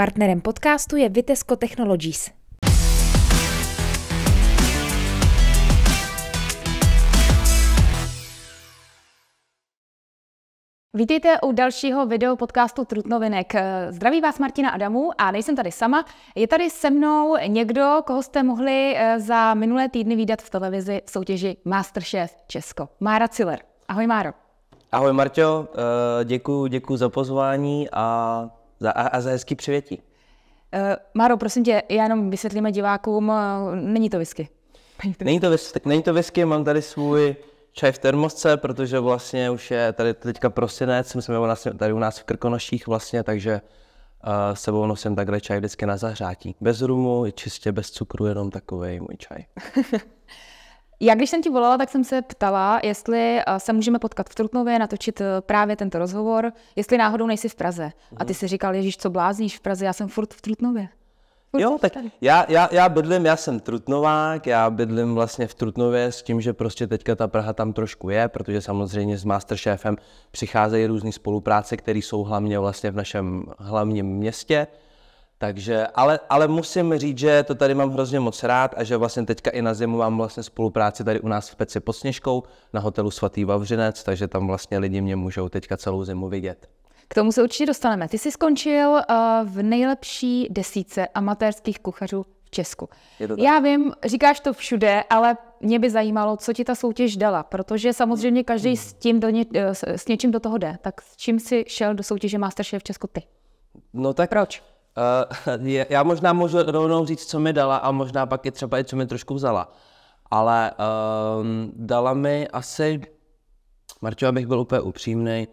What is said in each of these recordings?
Partnerem podcastu je Vitesco Technologies. Vítejte u dalšího video podcastu Trutnovinek. Eh, zdraví vás Martina Adamu a nejsem tady sama. Je tady se mnou někdo, koho jste mohli eh, za minulé týdny výdat v televizi v soutěži Masterchef Česko. Mára Ciller. Ahoj Máro. Ahoj Marťo, děkuji eh, děkuji za pozvání a za, a, a za hezký přivětí. Uh, eh, Máro, prosím tě, já jenom vysvětlíme divákům, uh, není to whisky. Není to whisky, tak není to whisky, mám tady svůj čaj v termosce, protože vlastně už je tady teďka prosinec, my jsme tady u nás v Krkonoších vlastně, takže uh, sebou nosím takhle čaj vždycky na zahřátí. Bez rumu, čistě bez cukru, jenom takový můj čaj. Já když jsem ti volala, tak jsem se ptala, jestli eh, se můžeme potkat v Trutnově, natočit eh, právě tento rozhovor, jestli náhodou nejsi v Praze. A ty mhm. si říkal, Ježíš, co blázníš v Praze, já jsem furt v Trutnově. Furt jo, tak já, já, já bydlím, já jsem Trutnovák, já bydlím vlastně v Trutnově s tím, že prostě teďka ta Praha tam trošku je, protože samozřejmě s Masterchefem přicházejí různé spolupráce, které jsou hlavně vlastně v našem hlavním městě. Takže, ale, ale musím říct, že to tady mám hrozně moc rád a že vlastně teďka i na zimu mám vlastně spolupráci tady u nás v Peci pod Sněžkou na hotelu Svatý Vavřinec, takže tam vlastně lidi mě můžou teďka celou zimu vidět. K tomu se určitě dostaneme. Ty jsi skončil uh, v nejlepší desíce amatérských kuchařů v Česku. Já vím, říkáš to všude, ale mě by zajímalo, co ti ta soutěž dala, protože samozřejmě každý mm. s, tím do ně, eh, s, s něčím do toho jde. Tak s čím jsi šel do soutěže Masterchef Česku ty? No tak Proč? Uh, je, já možná můžu rovnou říct, co mi dala a možná pak je třeba i co mi trošku vzala. Ale um, dala mi asi, Marťo, abych byl úplně upřímný,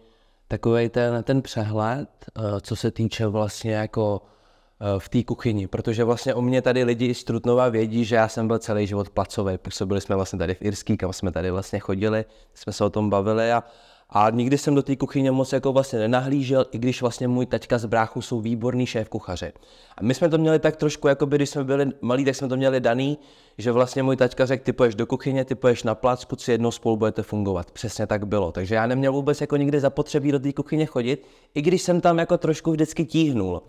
takový ten, ten přehled, uh, co se týče vlastně jako uh, v té kuchyni, protože vlastně o mě tady lidi z Trutnova vědí, že já jsem byl celý život placový. Působili jsme vlastně tady v Irský, kam jsme tady vlastně chodili, jsme se o tom bavili a uh, a nikdy jsem do té kuchyně moc jako vlastně nenahlížel, i když vlastně můj teďka z bráchu jsou výborný šéf kuchaře. A my jsme to měli tak trošku, jako by, když jsme byli malí, tak jsme to měli daný, že vlastně můj taťka řekl, ty poješ do kuchyně, ty poješ na placku, si jednou spolu budete fungovat. Přesně tak bylo. Takže já neměl vůbec jako nikdy zapotřebí do té kuchyně chodit, i když jsem tam jako trošku vždycky tíhnul.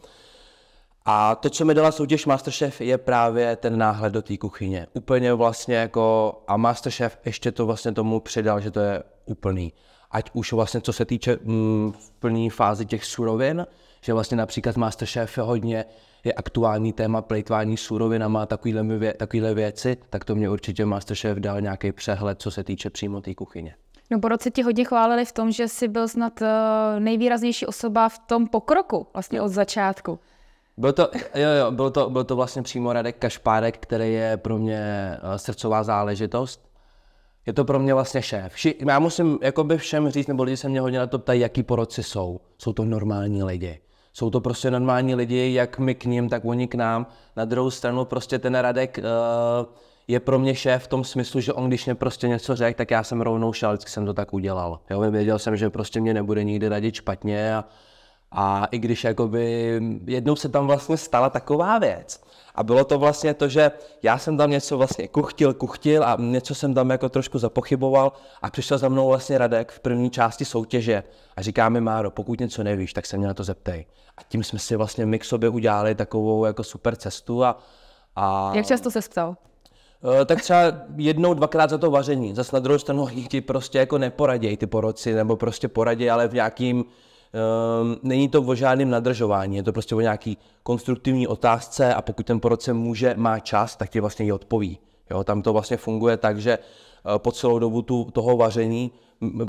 A to, co mi dala soutěž Masterchef, je právě ten náhled do té kuchyně. Úplně vlastně jako, a Masterchef ještě to vlastně tomu přidal, že to je úplný ať už vlastně co se týče mm, v plní fázi těch surovin, že vlastně například Masterchef hodně je aktuální téma plejtvání surovinama, takovýhle, vě, takovýhle věci, tak to mě určitě Masterchef dal nějaký přehled, co se týče přímo té kuchyně. No po roce ti hodně chválili v tom, že jsi byl snad eh, nejvýraznější osoba v tom pokroku vlastně od začátku. Byl to, jo, jo, byl to, byl to vlastně přímo Radek Kašpárek, který je pro mě eh, srdcová záležitost je to pro mě vlastně šéf. já musím jakoby všem říct, nebo lidi se mě hodně na to ptají, jaký poroci jsou. Jsou to normální lidi. Jsou to prostě normální lidi, jak my k ním, tak oni k nám. Na druhou stranu prostě ten Radek uh, je pro mě šéf v tom smyslu, že on když mě prostě něco řekl, tak já jsem rovnou šel, vždycky jsem to tak udělal. Jo, věděl jsem, že prostě mě nebude nikdy radit špatně a, a i když jakoby jednou se tam vlastně stala taková věc, a bylo to vlastně to, že já jsem tam něco vlastně kuchtil, kuchtil a něco jsem tam jako trošku zapochyboval a přišel za mnou vlastně Radek v první části soutěže a říká mi Máro, pokud něco nevíš, tak se mě na to zeptej. A tím jsme si vlastně my k sobě udělali takovou jako super cestu a, a... Jak často se ptal? Eh, tak třeba jednou, dvakrát za to vaření. Zase na druhou stranu ti prostě jako neporadějí ty poroci, nebo prostě poradějí, ale v nějakým Um, není to o žádném nadržování, je to prostě o nějaký konstruktivní otázce a pokud ten porodce může, má čas, tak ti vlastně ji odpoví. Jo, tam to vlastně funguje tak, že eh, po celou dobu tu, toho vaření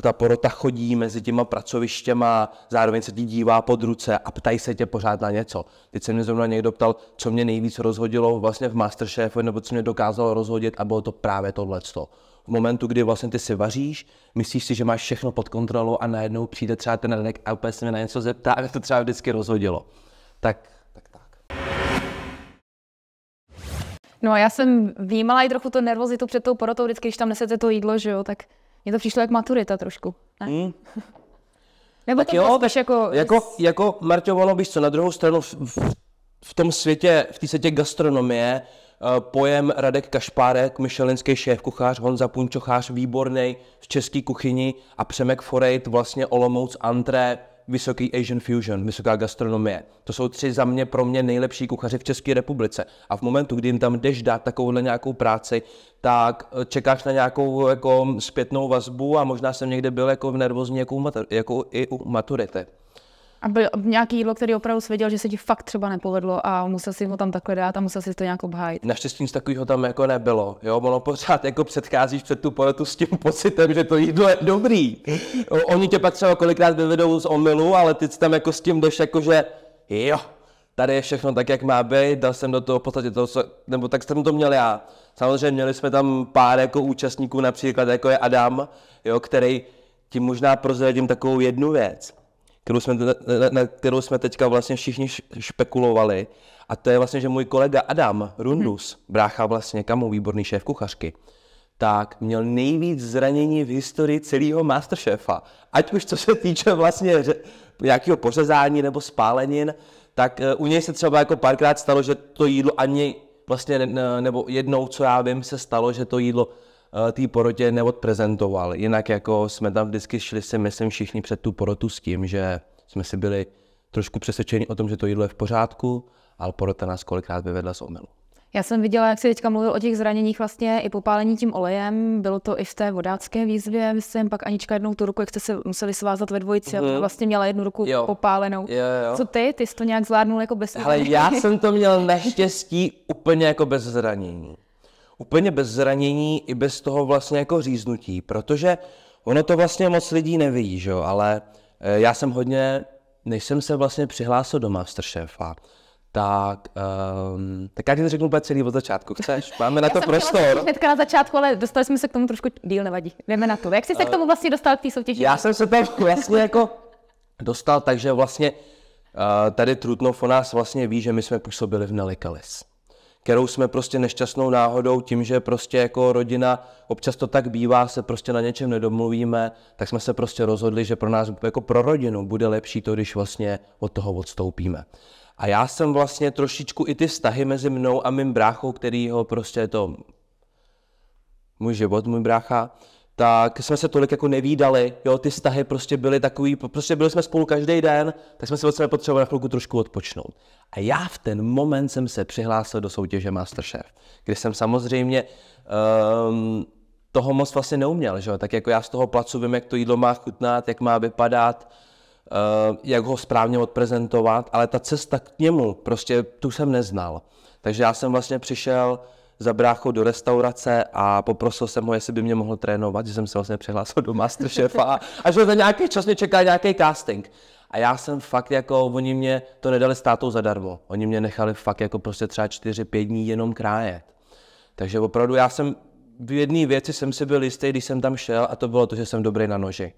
ta porota chodí mezi těma pracovištěma, zároveň se ti dívá pod ruce a ptají se tě pořád na něco. Teď se mě zrovna někdo ptal, co mě nejvíc rozhodilo vlastně v Masterchefu, nebo co mě dokázalo rozhodit a bylo to právě tohleto v momentu, kdy vlastně ty si vaříš, myslíš si, že máš všechno pod kontrolou a najednou přijde třeba ten ranek a úplně se mě na něco zeptá a to třeba vždycky rozhodilo. Tak, tak, tak. No a já jsem vnímala i trochu tu nervozitu před tou porotou, vždycky, když tam nesete to jídlo, že jo, tak mě to přišlo jak maturita trošku. Ne? Hmm. Nebo tak to jo, tak jako... Jako, jako Marťo, ono víš co, na druhou stranu v, v, v tom světě, v té světě gastronomie, Eh, pojem Radek Kašpárek, myšelinský šéf kuchař, Honza Punčochář, výborný v české kuchyni a Přemek Forejt, vlastně Olomouc Antré, Vysoký Asian Fusion, vysoká gastronomie. To jsou tři za mě pro mě nejlepší kuchaři v České republice. A v momentu, kdy jim tam jdeš dát takovouhle nějakou práci, tak eh, čekáš na nějakou jako zpětnou vazbu a možná jsem někde byl jako v nervózní jako, jako i u maturity. A byl nějaký jídlo, který opravdu svěděl, že se ti fakt třeba nepovedlo a musel si ho tam takhle dát a musel si to nějak obhájit. Naštěstí nic takového tam jako nebylo. Jo, ono pořád jako předcházíš před tu poletu s tím pocitem, že to jídlo je dobrý. Oni tě pak třeba kolikrát vyvedou z omylu, ale ty tam jako s tím jdeš jako, že jo, tady je všechno tak, jak má být, dal jsem do toho v podstatě to, co, nebo tak jsem to měl já. Samozřejmě měli jsme tam pár jako účastníků, například jako je Adam, jo, který ti možná prozradím takovou jednu věc kterou jsme, na kterou jsme teďka vlastně všichni špekulovali. A to je vlastně, že můj kolega Adam Rundus, hmm. brácha vlastně kamu, výborný šéf kuchařky, tak měl nejvíc zranění v historii celého Masterchefa. Ať už co se týče vlastně nějakého pořezání nebo spálenin, tak eh, u něj se třeba jako párkrát stalo, že to jídlo ani vlastně, nebo jednou, co já vím, se stalo, že to jídlo Eh, té porotě neodprezentoval. Jinak jako jsme tam vždycky šli si myslím všichni před tu porotu s tím, že jsme si byli trošku přesvědčeni o tom, že to jídlo je v pořádku, ale porota nás kolikrát vyvedla z omylu. Já jsem viděla, jak jsi teďka mluvil o těch zraněních vlastně i popálení tím olejem. Bylo to i v té vodácké výzvě. Vy jste jim pak Anička jednou tu ruku, jak jste se museli svázat ve dvojici mm. a mhm. vlastně měla jednu ruku jo. popálenou. Jo, jo. Co ty? Ty jsi to nějak zvládnul jako bez Ale já jsem to měl neštěstí úplně jako bez zranění úplně bez zranění i bez toho vlastně jako říznutí, protože ono to vlastně moc lidí nevidí, že jo, ale eh, já jsem hodně, než jsem se vlastně přihlásil do Masterchefa, tak, um, tak já ti to řeknu úplně celý od začátku. Chceš? Máme na to prostor. Hnedka na začátku, ale dostali jsme se k tomu trošku díl, nevadí. Jdeme na to. Jak jsi se k tomu eh, vlastně dostal k té soutěži? Já jsem se tam vlastně jako dostal, takže vlastně uh, tady Trutnov o nás vlastně ví, že my jsme působili v Nelikalis kterou jsme prostě nešťastnou náhodou tím, že prostě jako rodina, občas to tak bývá, se prostě na něčem nedomluvíme, tak jsme se prostě rozhodli, že pro nás jako pro rodinu bude lepší to, když vlastně od toho odstoupíme. A já jsem vlastně trošičku i ty vztahy mezi mnou a mým bráchou, který ho prostě je to můj život, můj brácha, tak jsme se tolik jako nevídali, jo, ty vztahy prostě byly takový, prostě byli jsme spolu každý den, tak jsme si od sebe potřebovali na chvilku trošku odpočnout. A já v ten moment jsem se přihlásil do soutěže Masterchef, kde jsem samozřejmě um, toho moc vlastně neuměl, že jo, tak jako já z toho placu vím, jak to jídlo má chutnat, jak má vypadat, uh, jak ho správně odprezentovat, ale ta cesta k němu, prostě tu jsem neznal. Takže já jsem vlastně přišel za bráchou do restaurace a poprosil jsem ho, jestli by mě mohl trénovat, že jsem se vlastně přihlásil do Masterchefa a, že za nějaký čas mě čeká nějaký casting. A já jsem fakt jako, oni mě to nedali státou zadarmo. Oni mě nechali fakt jako prostě třeba 4-5 dní jenom krájet. Takže opravdu já jsem v jedné věci jsem si byl jistý, když jsem tam šel a to bylo to, že jsem dobrý na noži.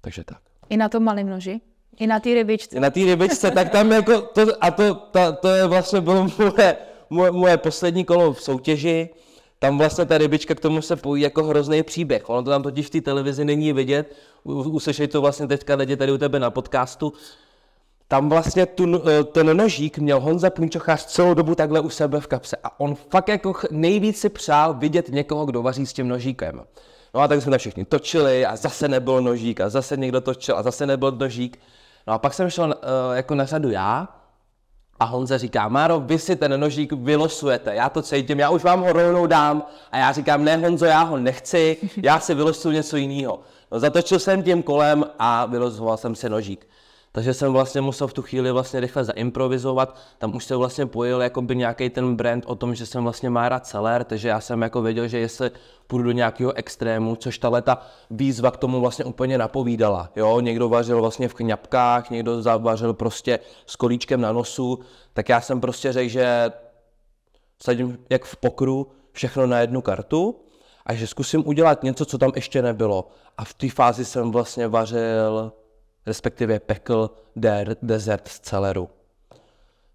Takže tak. I na tom malém noži? I na té rybičce? I na té rybičce, tak tam jako to, a to, to to je vlastně bylo moje moje, moje poslední kolo v soutěži, tam vlastně ta rybička k tomu se pojí jako hrozný příběh. Ono to tam totiž v té televizi není vidět, uslyšej to vlastně teďka lidi tady u tebe na podcastu. Tam vlastně tu, eh, ten nožík měl Honza Punčochář celou dobu takhle u sebe v kapse a on fakt jako nejvíc si přál vidět někoho, kdo vaří s tím nožíkem. No a tak jsme všichni točili a zase nebyl nožík a zase někdo točil a zase nebyl nožík. No a pak jsem šel uh, jako na řadu já a Honza říká, Máro, vy si ten nožík vylosujete, já to cítím, já už vám ho rovnou dám. A já říkám, ne Honzo, já ho nechci, já si vylosuju něco jiného. No, zatočil jsem tím kolem a vylosoval jsem si nožík takže jsem vlastně musel v tu chvíli vlastně rychle zaimprovizovat. Tam už se vlastně pojil jakoby nějaký ten brand o tom, že jsem vlastně má rád seller, takže já jsem jako věděl, že jestli půjdu do nějakého extrému, což ta leta výzva k tomu vlastně úplně napovídala. Jo, někdo vařil vlastně v kňapkách, někdo zavařil prostě s kolíčkem na nosu, tak já jsem prostě řekl, že sadím jak v pokru všechno na jednu kartu a že zkusím udělat něco, co tam ještě nebylo. A v té fázi jsem vlastně vařil respektive pekl der, desert z Celeru.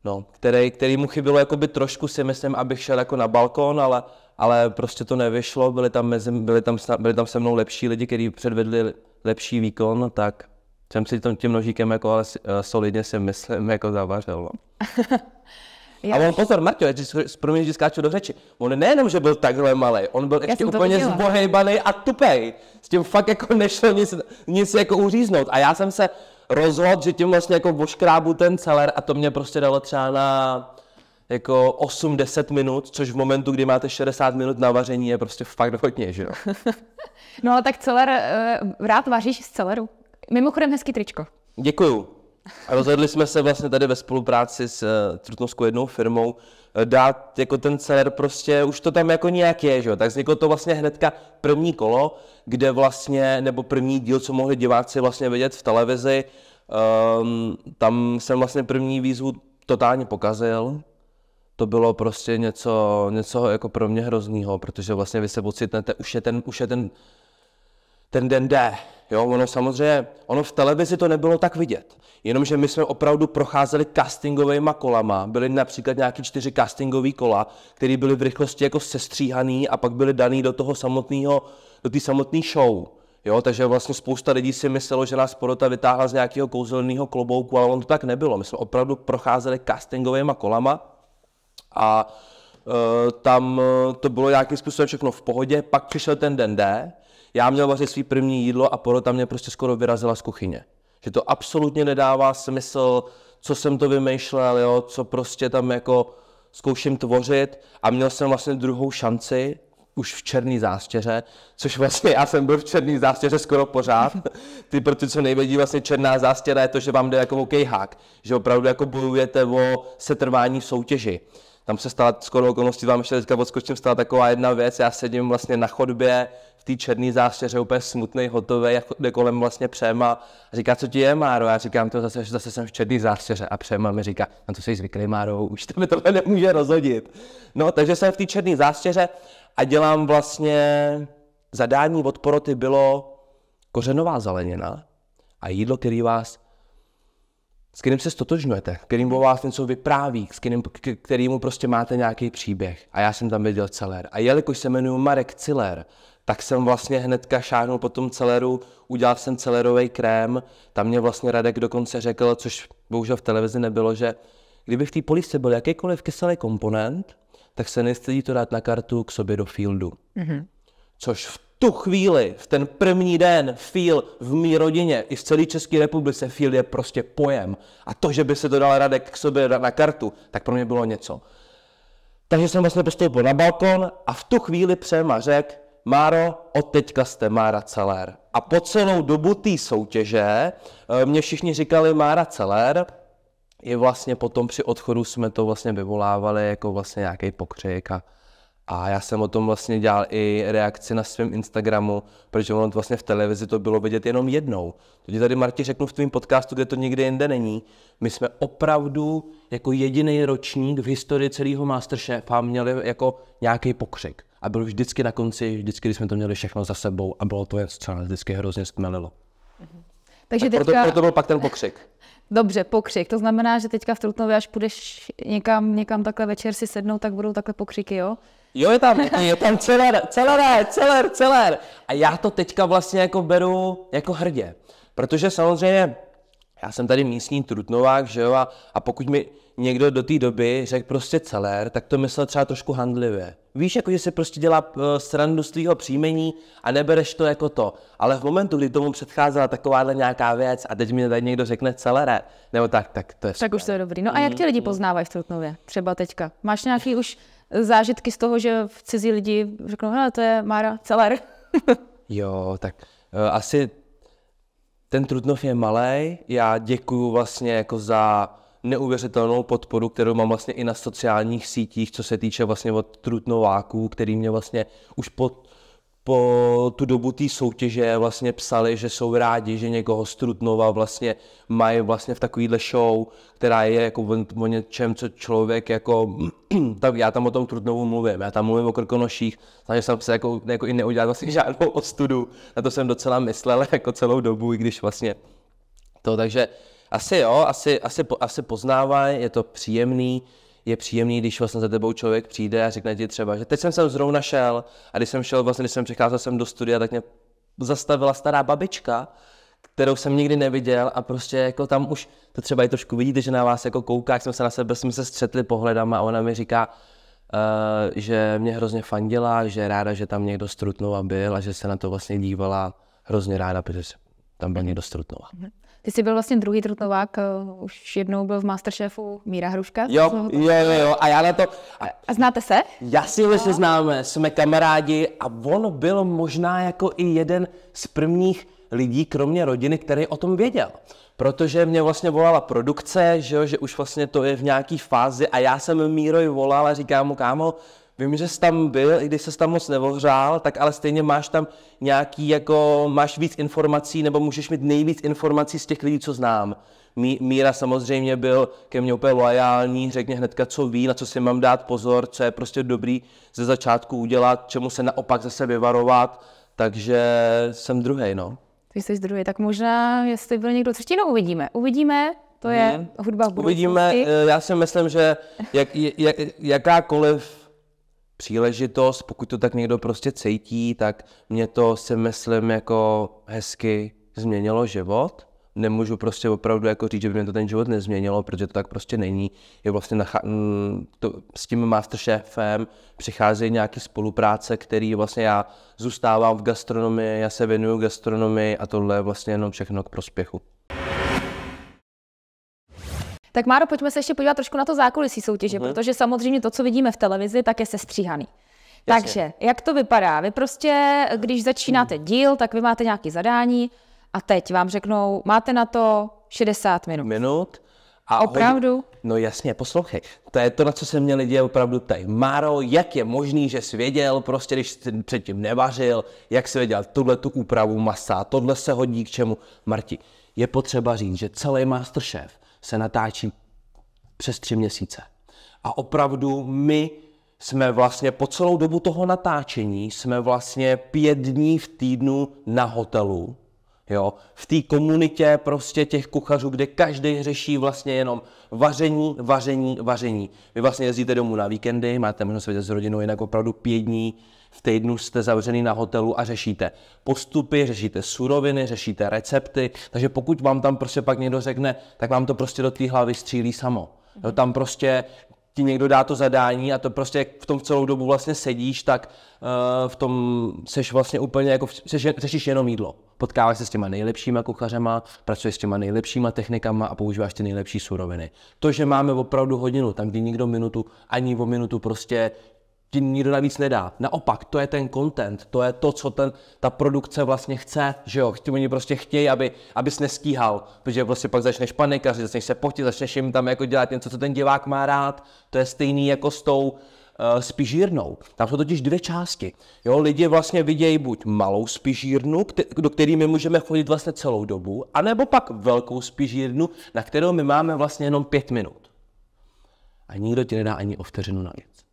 No, který, který mu chybělo jakoby trošku, si myslím, abych šel jako na balkon, ale, ale prostě to nevyšlo, byli tam, mezi, byli tam, byli tam se mnou lepší lidi, kteří předvedli lepší výkon, no tak jsem si tím, tím nožíkem jako ale eh, solidně si myslím jako zavařil. No. Já. A on pozor, Marťo, promiň, že skáču do řeči. On nejenom, že byl takhle malý, on byl ještě úplně zbohejbaný a tupej. S tím fakt jako nešlo nic, nic jako uříznout. A já jsem se rozhodl, že tím vlastně jako voškrábu ten celer a to mě prostě dalo třeba na jako 8-10 minut, což v momentu, kdy máte 60 minut na vaření, je prostě fakt hodně, že jo? no ale tak celer, eh, rád vaříš z celeru. Mimochodem hezký tričko. Děkuju. A rozhodli jsme se vlastně tady ve spolupráci s uh, Trutnovskou jednou firmou uh, dát jako ten celer prostě, už to tam jako nějak je, že jo. Tak vzniklo to vlastně hnedka první kolo, kde vlastně, nebo první díl, co mohli diváci vlastně vidět v televizi, um, tam jsem vlastně první výzvu totálně pokazil. To bylo prostě něco, něco jako pro mě hroznýho, protože vlastně vy se pocitnete, už je ten, už je ten, ten den D, Jo, ono samozřejmě, ono v televizi to nebylo tak vidět. Jenomže my jsme opravdu procházeli castingovými kolama. Byly například nějaký čtyři castingové kola, které byly v rychlosti jako sestříhaný a pak byly daný do toho samotného, do té samotné show. Jo, takže vlastně spousta lidí si myslelo, že nás porota vytáhla z nějakého kouzelného klobouku, ale on to tak nebylo. My jsme opravdu procházeli castingovými kolama a e, tam eh, to bylo nějakým způsobem všechno v pohodě. Pak přišel ten den D, já měl vařit svý první jídlo a porota mě prostě skoro vyrazila z kuchyně. Že to absolutně nedává smysl, co jsem to vymýšlel, jo, co prostě tam jako zkouším tvořit a měl jsem vlastně druhou šanci už v černý zástěře, což vlastně já jsem byl v černý zástěře skoro pořád. Ty pro ty, co nevědí, vlastně černá zástěra je to, že vám jde jako OK že opravdu jako bojujete o setrvání v soutěži tam se stala skoro okolností, vám ještě teďka odskočím, stala taková jedna věc, já sedím vlastně na chodbě v té černé zástěře, úplně smutný, hotový, jak jde kolem vlastně Přema a říká, co ti je, Máro? Já říkám, to zase, zase jsem v černé zástěře a Přema mi říká, na no to jsi zvyklý, Máro, už to mi tohle nemůže rozhodit. No, takže jsem v té černé zástěře a dělám vlastně, zadání od poroty bylo kořenová zelenina a jídlo, který vás s kterým se stotožňujete, kterým o vás něco vypráví, s kterým, k, kterýmu prostě máte nějaký příběh. A já jsem tam viděl celer. A jelikož se jmenuji Marek Ciler, tak jsem vlastně hnedka šáhnul po tom celeru, udělal jsem celerový krém, tam mě vlastně Radek dokonce řekl, což bohužel v televizi nebylo, že kdyby v té polívce byl jakýkoliv kyselý komponent, tak se nestydí to dát na kartu k sobě do fieldu. Mm-hmm. Což v tu chvíli, v ten první den, feel v mý rodině i v celé České republice, feel je prostě pojem. A to, že by se to dal Radek k sobě na kartu, tak pro mě bylo něco. Takže jsem vlastně postoupil na balkon a v tu chvíli a řekl, Máro, od teďka jste Mára Celer. A po celou dobu té soutěže eh, mě všichni říkali Mára Celer, i vlastně potom při odchodu jsme to vlastně vyvolávali jako vlastně nějaký pokřik a a já jsem o tom vlastně dělal i reakci na svém Instagramu, protože ono vlastně v televizi to bylo vidět jenom jednou. ti tady, Marti, řeknu v tvém podcastu, kde to nikdy jinde není. My jsme opravdu jako jediný ročník v historii celého Masterchefa měli jako nějaký pokřik. A byl vždycky na konci, vždycky, když jsme to měli všechno za sebou a bylo to jen co nás vždycky hrozně stmelilo. Mhm. Takže tak teďka... proto, proto byl pak ten pokřik. Dobře, pokřik. To znamená, že teďka v Trutnově, až půjdeš někam, někam takhle večer si sednout, tak budou takhle pokřiky, jo? Jo, je tam, je tam celer, celer, celer, celer. A já to teďka vlastně jako beru jako hrdě. Protože samozřejmě já jsem tady místní trutnovák, že jo, a, a pokud mi někdo do té doby řekl prostě celér, tak to myslel třeba trošku handlivě. Víš, jako že se prostě dělá eh, srandu z tvýho příjmení a nebereš to jako to. Ale v momentu, kdy tomu předcházela takováhle nějaká věc a teď mi tady někdo řekne celere, nebo tak, tak to je Tak super. už to je dobrý. No a jak ti mhm, lidi mhm. poznávají v Trutnově? Třeba teďka. Máš nějaký už zážitky z toho, že v cizí lidi řeknou, hele, to je Mára celer. jo, tak uh, asi ten Trutnov je malý. Já děkuju vlastně jako za neuvěřitelnou podporu, kterou mám vlastně i na sociálních sítích, co se týče vlastně od Trutnováků, který mě vlastně už po, po tu dobu té soutěže vlastně psali, že jsou rádi, že někoho z Trutnova vlastně mají vlastně v takovýhle show, která je jako o něčem, co člověk jako, tak já tam o tom Trutnovu mluvím, já tam mluvím o Krkonoších, snažil jsem se jako, jako i neudělat vlastně žádnou ostudu, na to jsem docela myslel jako celou dobu, i když vlastně to, takže asi jo, asi, asi, asi poznává, je to příjemný, je příjemný, když vlastně za tebou člověk přijde a řekne ti třeba, že teď jsem sem zrovna šel a když jsem šel, vlastně když jsem přicházel sem do studia, tak mě zastavila stará babička, kterou jsem nikdy neviděl a prostě jako tam už to třeba i trošku vidíte, že na vás jako kouká, jak jsme se na sebe, jsme se střetli pohledama a ona mi říká, uh, že mě hrozně fandila, že je ráda, že tam někdo strutnul a byl a že se na to vlastně dívala hrozně ráda, protože tam byl někdo strutnou. Mhm. Ty jsi byl vlastně druhý trutnovák, eh, už jednou byl v Masterchefu Míra Hruška. Jo, jo, jo, jo, a já na to... A, a znáte se? Jasně, se známe, jsme kamarádi a on byl možná jako i jeden z prvních lidí, kromě rodiny, který o tom věděl. Protože mě vlastně volala produkce, že, jo, že už vlastně to je v nějaký fázi a já jsem Mírovi volal a říkám mu, kámo, Vím, že jsi tam byl, i když se tam moc nevohřál, tak ale stejně máš tam nějaký, jako máš víc informací, nebo můžeš mít nejvíc informací z těch lidí, co znám. Mí, Míra samozřejmě byl ke mně úplně loajální, řekně hnedka, co ví, na co si mám dát pozor, co je prostě dobrý ze začátku udělat, čemu se naopak zase vyvarovat, takže jsem druhý, no. Ty jsi druhý, tak možná, jestli byl někdo třetí, no uvidíme. Uvidíme, to je hmm. hudba v budoucnosti. Uvidíme, eh, já si myslím, že jak, jak, jakákoliv příležitost, pokud to tak někdo prostě cítí, tak mě to si myslím jako hezky změnilo život. Nemůžu prostě opravdu jako říct, že by mě to ten život nezměnilo, protože to tak prostě není. Je vlastně na, mm, to, s tím masterchefem přicházejí nějaké spolupráce, který vlastně já zůstávám v gastronomii, já se věnuju gastronomii a tohle je vlastně jenom všechno k prospěchu. Tak Máro, pojďme se ještě podívat trošku na to zákulisí soutěže, uh-huh. protože samozřejmě to, co vidíme v televizi, tak je sestříhaný. Jasně. Takže, jak to vypadá? Vy prostě, když začínáte díl, tak vy máte nějaké zadání a teď vám řeknou, máte na to 60 minut. Minut. A opravdu? Hodin... No jasně, poslouchej. To je to, na co se mě lidi opravdu ptají. Máro, jak je možný, že jsi věděl, prostě když jsi předtím nevařil, jak jsi věděl tuhle tu úpravu masa, tohle se hodí k čemu. Marti, je potřeba říct, že celý Masterchef se natáčí přes tři měsíce. A opravdu my jsme vlastně po celou dobu toho natáčení, jsme vlastně pět dní v týdnu na hotelu, jo, v té komunitě prostě těch kuchařů, kde každý řeší vlastně jenom vaření, vaření, vaření. Vy vlastně jezdíte domů na víkendy, máte možnost vědět s rodinou, jinak opravdu pět dní v týdnu jste zavřený na hotelu a řešíte postupy, řešíte suroviny, řešíte recepty, takže pokud vám tam prostě pak někdo řekne, tak vám to prostě do té hlavy střílí samo. Jo, tam prostě ti někdo dá to zadání a to prostě jak v tom celou dobu vlastně sedíš, tak uh, v tom seš vlastně úplně jako, seš, řešíš jenom jídlo. Potkáváš se s těma nejlepšíma kuchařema, pracuješ s těma nejlepšíma technikama a používáš ty nejlepší suroviny. To, že máme opravdu hodinu, tam kdy nikdo minutu, ani o minutu prostě ti nikdo navíc nedá. Naopak, to je ten content, to je to, co ten, ta produkce vlastně chce, že jo. Chtějí, oni prostě chtějí, aby, abys nestíhal, protože prostě pak začneš panikařit, začneš se potit, začneš jim tam jako dělat něco, co ten divák má rád. To je stejný jako s tou, uh, eh, spižírnou. Tam jsou totiž dvě části. Jo, lidi vlastně vidějí buď malou spižírnu, do které my můžeme chodit vlastně celou dobu, anebo pak velkou spižírnu, na kterou my máme vlastně jenom pět minut. A nikdo ti nedá ani o vteřinu navíc.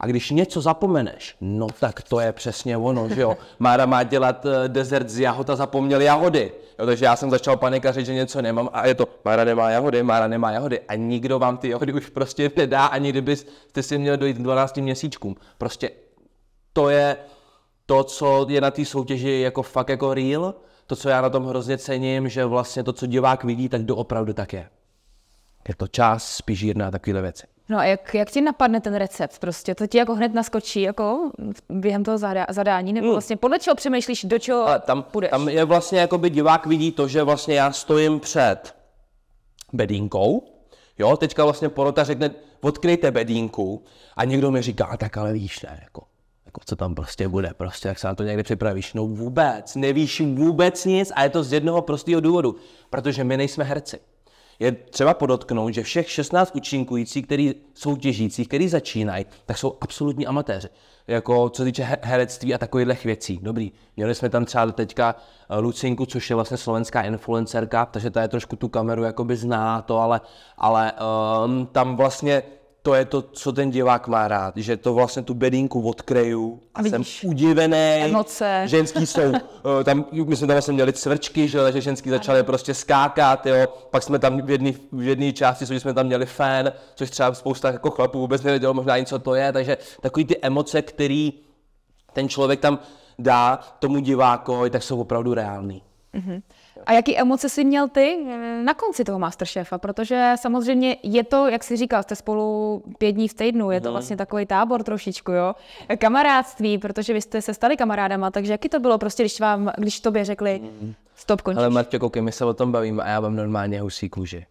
A když něco zapomeneš, no tak to je přesně ono, že jo. Mára má dělat eh, desert z jahod a zapomněl jahody. Jo, takže já jsem začal panikařit, že něco nemám a je to, Mára nemá jahody, Mára nemá jahody. A nikdo vám ty jahody už prostě nedá, ani kdybyste si měl dojít 12 měsíčkům. Prostě to je to, co je na té soutěži jako fakt jako real, to, co já na tom hrozně cením, že vlastně to, co divák vidí, tak doopravdy tak je. Je to čas, spíš jedna takovýhle věci. No a jak, jak ti napadne ten recept prostě? To ti jako hned naskočí jako během toho zadání? Nebo hmm. vlastně podle čeho přemýšlíš, do čeho Ale tam, půjdeš? Tam je vlastně, jako by divák vidí to, že vlastně já stojím před bedínkou, jo, teďka vlastně porota řekne, odkryjte bedínku a někdo mi říká, tak ale víš, ne, jako, jako co tam prostě bude, prostě jak se na to někdy připravíš, no vůbec, nevíš vůbec nic a je to z jednoho prostého důvodu, protože my nejsme herci. Je třeba podotknout, že všech 16 účinkujících, který těžící, který začínají, tak jsou absolutní amatéři. Jako co se týče herectví a takových věcí. Dobrý, měli jsme tam třeba teďka eh, Lucinku, což je vlastně slovenská influencerka, takže ta je trošku tu kameru jakoby zná to, ale, ale um, tam vlastně to je to, co ten divák má rád, že to vlastně tu bedínku odkryju a, a vidíš, jsem udivený. Emoce. Ženský jsou, eh, tam, my jsme tam vlastně měli cvrčky, že, takže ženský začaly prostě skákat, jo. Pak jsme tam v jedné v jedný části, co jsme tam měli fén, což třeba spousta jako chlapů vůbec nevědělo, možná ani co to je, takže takový ty emoce, který ten člověk tam dá tomu divákovi, tak jsou opravdu reální. Mm-hmm. A jaký emoce jsi měl ty eh, na konci toho Masterchefa? Protože samozřejmě je to, jak jsi říkal, jste spolu pět dní v týdnu, je to mhm. vlastně takový tábor trošičku, jo? Kamarádství, protože vy jste se stali kamarádama, takže jaký to bylo prostě, když vám, když tobě řekli, mhm. stop, končíš? Ale Marťo, koukej, my se o tom bavíme a já mám normálně husí kůži.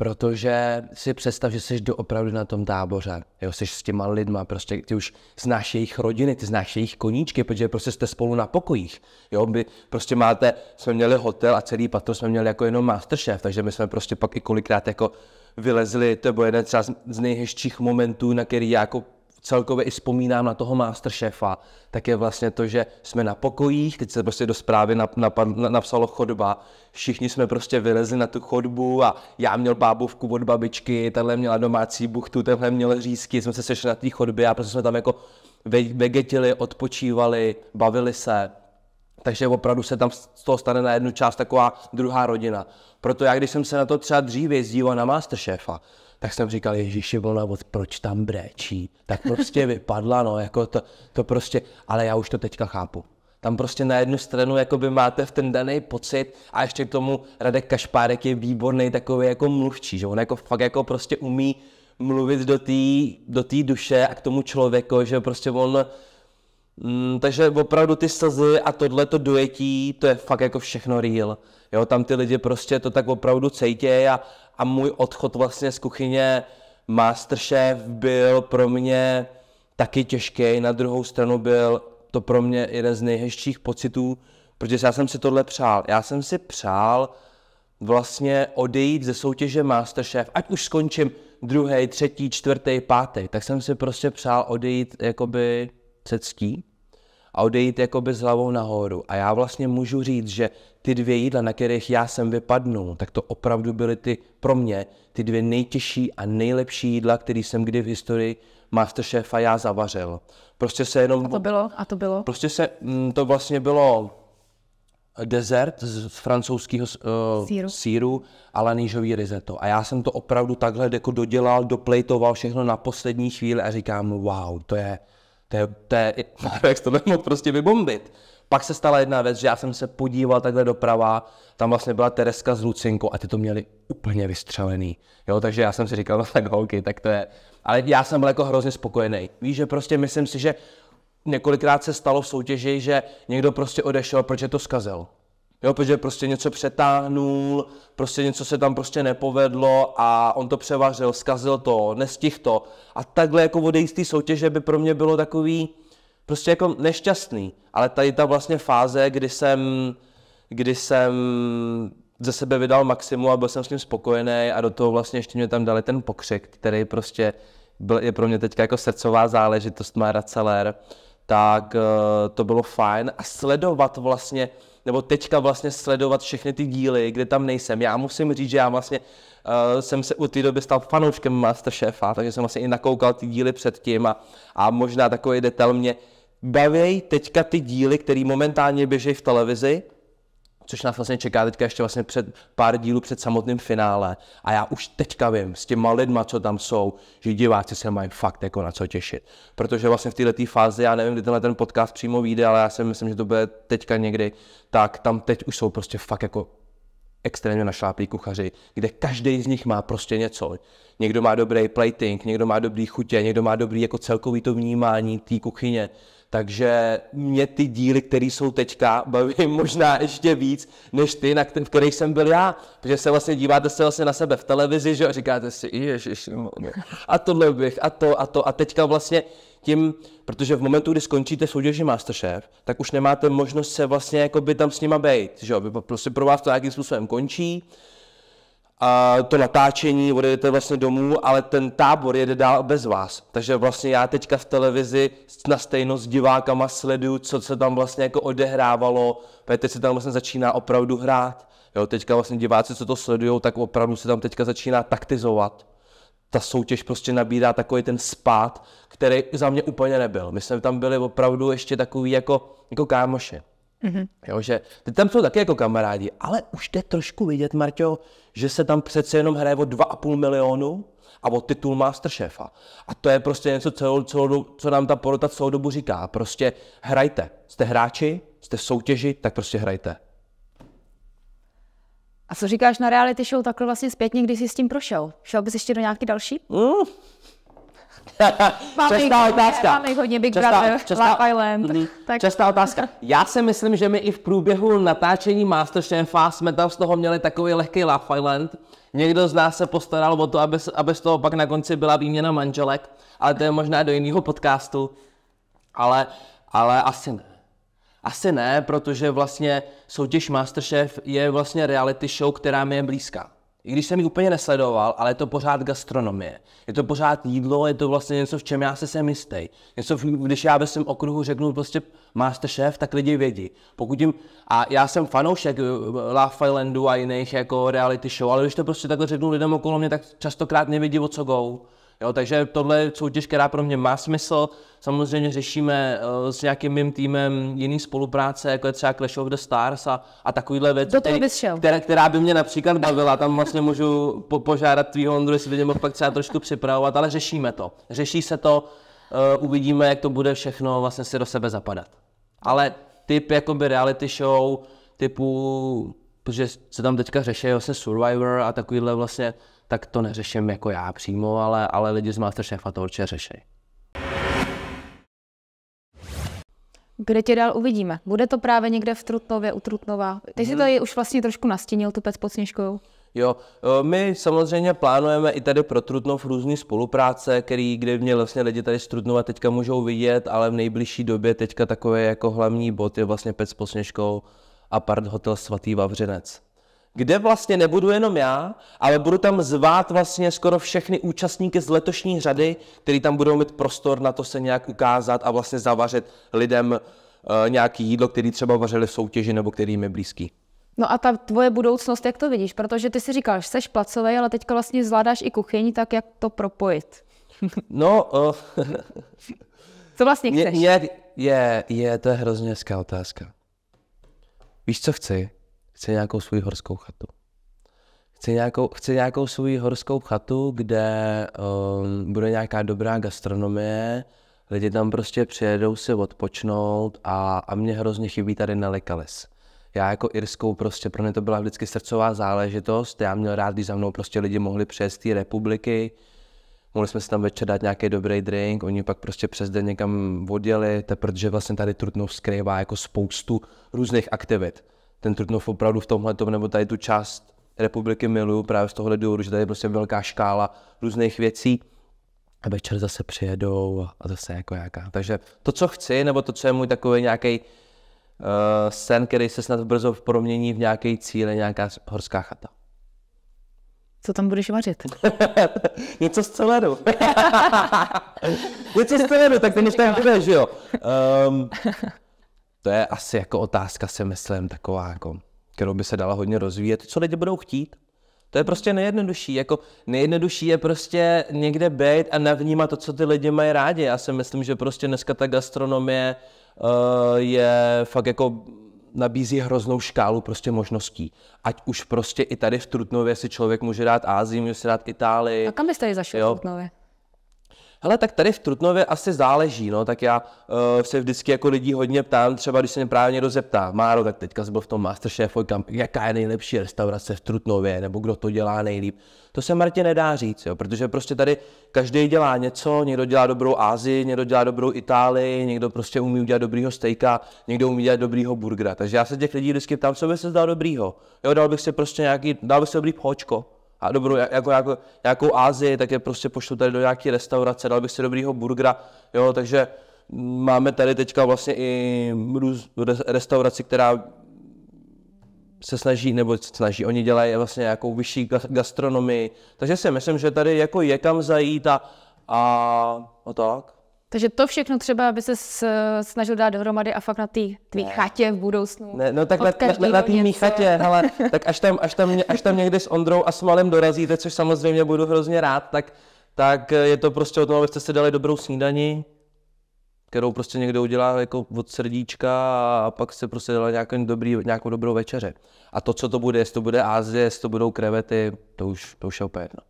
Protože si představ, že jsi doopravdy na tom táboře, jo, jsi s těma lidma, prostě ty už znáš jejich rodiny, ty znáš jejich koníčky, protože prostě jste spolu na pokojích, jo, my prostě máte, jsme měli hotel a celý patro jsme měli jako jenom masterchef, takže my jsme prostě pak i kolikrát jako vylezli, to byl jeden třeba z nejhezčích momentů, na který já jako celkově i vzpomínám na toho masterchefa, tak je vlastně to, že jsme na pokojích, teď se prostě do zprávy nap, nap, napsalo chodba, všichni jsme prostě vylezli na tu chodbu a já měl bábovku od babičky, tenhle měla domácí buchtu, tenhle měl řízky, jsme se sešli na té chodbě a prostě jsme tam jako vegetili, odpočívali, bavili se takže opravdu se tam z toho stane na jednu část taková druhá rodina. Proto já, když jsem se na to třeba dříve díval na Masterchefa, tak jsem říkal, Ježíši, ona, proč tam bréčí? Tak prostě vypadla, no, jako to, to prostě, ale já už to teďka chápu. Tam prostě na jednu stranu jakoby máte v ten daný pocit a ještě k tomu Radek Kašpárek je výborný takový jako mluvčí, že on jako fakt jako prostě umí mluvit do té do tý duše a k tomu člověku, že prostě on Mm, takže opravdu ty slzy a tohle to dojetí, to je fakt jako všechno real. Jo, tam ty lidi prostě to tak opravdu cejtějí a, a můj odchod vlastně z kuchyně Masterchef byl pro mě taky těžký, na druhou stranu byl to pro mě jeden z nejhezčích pocitů, protože já jsem si tohle přál. Já jsem si přál vlastně odejít ze soutěže Masterchef, ať už skončím druhý, třetí, čtvrtý, pátý, tak jsem si prostě přál odejít jakoby se ctí a odejít jako bez hlavou nahoru. A já vlastně můžu říct, že ty dvě jídla, na kterých já jsem vypadnul, tak to opravdu byly ty, pro mě, ty dvě nejtěžší a nejlepší jídla, který jsem kdy v historii Masterchefa já zavařil. Prostě se jenom... A to bylo? A to bylo? Prostě se, mm, to vlastně bylo eh, dezert z francouzského uh, eh, síru. síru a lanýžový risotto. A já jsem to opravdu takhle jako dodělal, doplejtoval všechno na poslední chvíli a říkám, wow, to je, to je, to je Marvex tohle mohl prostě vybombit. Pak se stala jedna věc, že já jsem se podíval takhle doprava, tam vlastně byla Tereska s Lucinko a ty to měli úplně vystřelený. Jo, takže já jsem si říkal, no tak holky, tak to je. Ale já jsem byl jako hrozně spokojený. Víš, že prostě myslím si, že několikrát se stalo v soutěži, že někdo prostě odešel, protože to zkazil. Jo, protože prostě něco přetáhnul, prostě něco se tam prostě nepovedlo a on to převařil, zkazil to, nestih to. A takhle jako odejít z té soutěže by pro mě bylo takový prostě jako nešťastný. Ale tady ta vlastně fáze, kdy jsem, kdy jsem ze sebe vydal maximu a byl jsem s ním spokojený a do toho vlastně ještě mě tam dali ten pokřik, který prostě byl, je pro mě teďka jako srdcová záležitost Mára Celer, tak eh, to bylo fajn a sledovat vlastně, nebo teďka vlastně sledovat všechny ty díly, kde tam nejsem. Já musím říct, že já vlastně uh, jsem se u té doby stal fanouškem Masterchefa, takže jsem vlastně i nakoukal ty díly předtím a, a možná takový detail mě baví teďka ty díly, které momentálně běží v televizi, což nás vlastně čeká teďka ještě vlastně před pár dílů před samotným finále. A já už teďka vím s těma lidma, co tam jsou, že diváci se mají fakt jako na co těšit. Protože vlastně v této fázi, já nevím, kdy tenhle ten podcast přímo vyjde, ale já si myslím, že to bude teďka někdy, tak tam teď už jsou prostě fakt jako extrémně našláplí kuchaři, kde každý z nich má prostě něco. Někdo má dobrý plating, někdo má dobrý chutě, někdo má dobrý jako celkový to vnímání té kuchyně. Takže mě ty díly, které jsou teďka, baví možná ještě víc, než ty, na který, v kterých jsem byl já. Protože se vlastně díváte se vlastně na sebe v televizi, že a říkáte si, ježiš, no, no. a tohle bych, a to, a to. A teďka vlastně tím, protože v momentu, kdy skončíte soutěži Masterchef, tak už nemáte možnost se vlastně by tam s nima bejt, že jo, prostě pro vás to nějakým způsobem končí, to natáčení, odjedete vlastně domů, ale ten tábor jede dál bez vás. Takže vlastně já teďka v televizi na stejno s divákama sleduju, co se tam vlastně jako odehrávalo, protože teď se tam vlastně začíná opravdu hrát. Jo, teďka vlastně diváci, co to sledují, tak opravdu se tam teďka začíná taktizovat. Ta soutěž prostě nabírá takový ten spát, který za mě úplně nebyl. My jsme tam byli opravdu ještě takový jako, jako kámoše. Mm-hmm. Jo, že teď tam jsou taky jako kamarádi, ale už jde trošku vidět, Marťo, že se tam přece jenom hraje o 2,5 milionu a o titul Masterchefa. A to je prostě něco, celou, celou, co nám ta porota celou dobu říká. Prostě hrajte. Jste hráči, jste v soutěži, tak prostě hrajte. A co říkáš na reality show takhle vlastně zpětně, když jsi s tím prošel? Šel bys ještě do nějaký další? Mm. Častá otázka. Máme hodně Big častá, Brother, častá, mm-hmm. tak. otázka. Já si myslím, že my i v průběhu natáčení Masterchefa jsme tam z toho měli takový lehký Love Island. Někdo z nás se postaral o to, aby, aby z toho pak na konci byla výměna manželek, ale to je možná do jiného podcastu. Ale, ale asi ne. Asi ne, protože vlastně soutěž Masterchef je vlastně reality show, která mi je blízká i když jsem ji úplně nesledoval, ale je to pořád gastronomie. Je to pořád jídlo, je to vlastně něco, v čem já se sem jistý. Něco, když já ve svém okruhu řeknu prostě Masterchef, tak lidi vědí. Pokud jim, a já jsem fanoušek eh, Love Islandu a jiných jako reality show, ale když to prostě takhle řeknu lidem okolo mě, tak častokrát nevědí, o co go. Jo, takže tohle je soutěž, která pro mě má smysl. Samozřejmě řešíme uh, s nějakým mým týmem jiný spolupráce, jako je třeba Clash of the Stars a, a takovýhle věc, Do který, která, která, by mě například bavila. Tam vlastně můžu po, požádat tvýho Ondru, jestli by mě mohl pak třeba trošku připravovat, ale řešíme to. Řeší se to, uh, uvidíme, jak to bude všechno vlastně si do sebe zapadat. Ale typ jakoby reality show, typu, protože se tam teďka řeší vlastně Survivor a takovýhle vlastně tak to neřeším jako já přímo, ale, ale lidi z Masterchefa to určitě řeší. Kde tě dál uvidíme? Bude to právě někde v Trutnově, u Trutnova? Ty jsi mhm. to je už vlastně trošku nastínil, tu pec pod Sněžkou. Jo, e, my samozřejmě plánujeme i tady pro Trutnov různé spolupráce, který, kde mě vlastně lidi tady z Trutnova teďka můžou vidět, ale v nejbližší době teďka takové jako hlavní bod je vlastně pec pod Sněžkou a part hotel Svatý Vavřinec kde vlastně nebudu jenom já, ale budu tam zvát vlastně skoro všechny účastníky z letošní řady, který tam budou mít prostor na to se nějak ukázat a vlastně zavařit lidem uh, nějaký jídlo, který třeba vařili v soutěži nebo který jim je blízký. No a ta tvoje budoucnost, jak to vidíš? Protože ty si říkáš, jsi placový, ale teďka vlastně zvládáš i kuchyň, tak jak to propojit? No, uh, co vlastně chceš? Je, je, je, to je hrozně hezká otázka. Víš, co chci? chce nějakou svoji horskou chatu. Chce nějakou, chce nějakou svoji horskou chatu, kde um, bude nějaká dobrá gastronomie, lidi tam prostě přijedou si odpočnout a, a mě hrozně chybí tady Nelikalis. Já jako Irskou prostě, pro mě to byla vždycky srdcová záležitost, já měl rád, když za mnou prostě lidi mohli přijet z té republiky, mohli jsme si tam večer dát nějaký dobrý drink, oni pak prostě přes den někam odjeli, protože vlastně tady Trutnov skrývá jako spoustu různých aktivit ten Trutnov opravdu v tomhle nebo tady tu část republiky miluju právě z tohohle důvodu, že tady je prostě velká škála různých věcí a večer zase přijedou a zase jako jaká. Takže to, co chci, nebo to, co je můj takový nějaký uh, eh, sen, který se snad brzo promění v nějaký cíl, nějaká horská chata. Co tam budeš vařit? Něco z celeru. Něco z celeru, tak ten tam že jo. Um, To je asi jako otázka, si myslím, taková, jako, kterou by se dala hodně rozvíjet. Co lidi budou chtít? To je prostě nejjednodušší. Jako nejjednodušší je prostě někde být a navnímat to, co ty lidi mají rádi. Já si myslím, že prostě dneska ta gastronomie uh, je fakt jako nabízí hroznou škálu prostě možností. Ať už prostě i tady v Trutnově si člověk může dát Ázii, může si dát Itálii. A kam byste ji zašel v Trutnově? Hele, tak tady v Trutnově asi záleží, no, tak já uh, se vždycky jako lidí hodně ptám, třeba když se mě právě někdo zeptá, Máro, tak teďka jsi byl v tom Masterchef, kam, jaká je nejlepší restaurace v Trutnově, nebo kdo to dělá nejlíp. To se Martě nedá říct, jo, protože prostě tady každý dělá něco, někdo dělá dobrou Ázii, někdo dělá dobrou Itálii, někdo prostě umí udělat dobrýho stejka, někdo umí dělat dobrýho burgera. Takže já se těch lidí vždycky ptám, co by se zdal dobrýho. Jo, dal bych si prostě nějaký, dal bych si dobrý pohočko, a dobrou, jako, jako, nějakou Ázii, tak je prostě pošlu tady do nějaké restaurace, dal bych si dobrýho burgera, jo, takže máme tady teďka vlastně i růz, restauraci, která se snaží, nebo snaží, oni dělají vlastně nějakou vyšší gastronomii, takže si myslím, že tady jako je kam zajít a, a, a tak. Takže to všechno třeba aby se snažil dát dohromady a fakt na té tvý ne. chatě v budoucnu. Ne, no tak na, na, na té mý chatě, hele, tak až tam, až, tam, až tam někdy s Ondrou a s Malem dorazíte, což samozřejmě budu hrozně rád, tak, tak je to prostě o tom, abyste si dali dobrou snídani, kterou prostě někdo udělá jako od srdíčka a pak se prostě dělá nějakou, dobrý, nějakou dobrou večeře. A to, co to bude, jestli to bude Ázie, jestli to budou krevety, to už, to už je opět. No.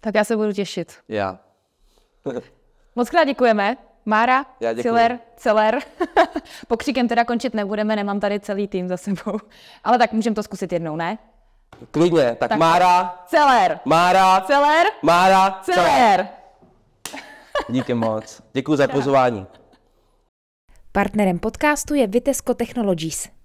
Tak já se budu těšit. Já. Moc krát děkujeme. Mára, Ciller, Celer. Pokřikem teda končit nebudeme, nemám tady celý tým za sebou. Ale tak můžeme to zkusit jednou, ne? Klidně, tak, tak Mára. Celer. Mára. Celer. Mára. celer. Díky moc. Děkuji za pozvání. Partnerem podcastu je Vitesco Technologies.